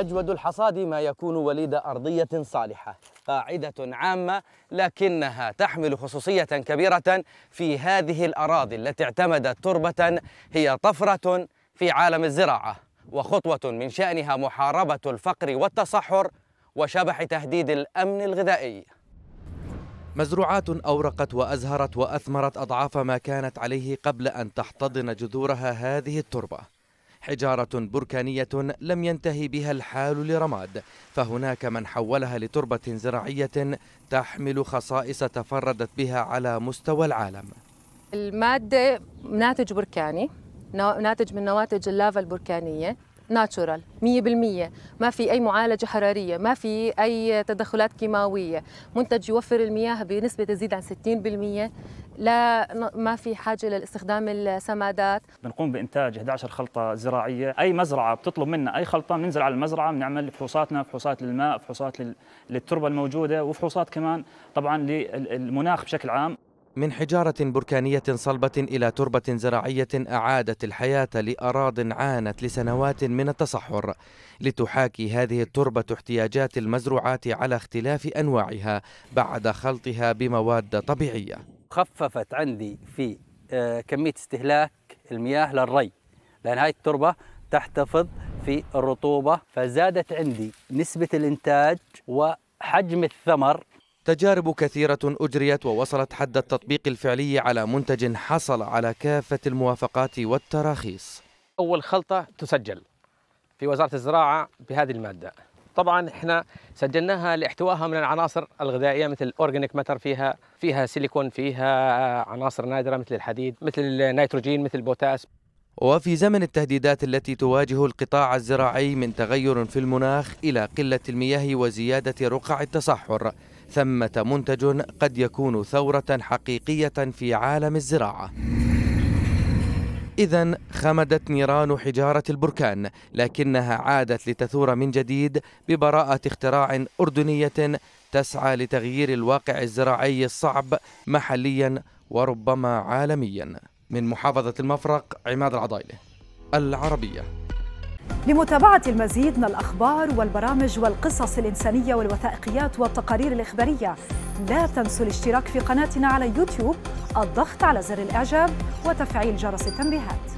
أجود الحصاد ما يكون وليد أرضية صالحة قاعدة عامة لكنها تحمل خصوصية كبيرة في هذه الأراضي التي اعتمدت تربة هي طفرة في عالم الزراعة وخطوة من شأنها محاربة الفقر والتصحر وشبح تهديد الأمن الغذائي مزروعات أورقت وأزهرت وأثمرت أضعاف ما كانت عليه قبل أن تحتضن جذورها هذه التربة حجارة بركانية لم ينتهي بها الحال لرماد فهناك من حولها لتربة زراعية تحمل خصائص تفردت بها على مستوى العالم المادة ناتج بركاني ناتج من نواتج اللافا البركانية ناتشورال 100% ما في أي معالجة حرارية ما في أي تدخلات كيماوية منتج يوفر المياه بنسبة تزيد عن 60% لا ما في حاجه لاستخدام السمادات بنقوم بانتاج 11 خلطه زراعيه اي مزرعه بتطلب منا اي خلطه بننزل على المزرعه بنعمل فحوصاتنا فحوصات للماء فحوصات للتربه الموجوده وفحوصات كمان طبعا للمناخ بشكل عام من حجارة بركانية صلبة إلى تربة زراعية أعادت الحياة لأراض عانت لسنوات من التصحر لتحاكي هذه التربة احتياجات المزروعات على اختلاف أنواعها بعد خلطها بمواد طبيعية خففت عندي في آه، كميه استهلاك المياه للري لان هاي التربه تحتفظ في الرطوبه فزادت عندي نسبه الانتاج وحجم الثمر تجارب كثيرة أجريت ووصلت حد التطبيق الفعلي على منتج حصل على كافة الموافقات والتراخيص أول خلطة تسجل في وزارة الزراعة بهذه المادة طبعا احنا سجلناها لاحتوائها من العناصر الغذائيه مثل اورجانيك ماتر فيها فيها سيليكون فيها عناصر نادره مثل الحديد مثل النيتروجين مثل البوتاس وفي زمن التهديدات التي تواجه القطاع الزراعي من تغير في المناخ الى قله المياه وزياده رقع التصحر ثمه منتج قد يكون ثوره حقيقيه في عالم الزراعه إذا خمدت نيران حجارة البركان لكنها عادت لتثور من جديد ببراءة اختراع أردنية تسعى لتغيير الواقع الزراعي الصعب محليا وربما عالميا من محافظة المفرق عماد العضايلة العربية لمتابعة المزيد من الأخبار والبرامج والقصص الإنسانية والوثائقيات والتقارير الإخبارية لا تنسوا الاشتراك في قناتنا على يوتيوب الضغط على زر الإعجاب وتفعيل جرس التنبيهات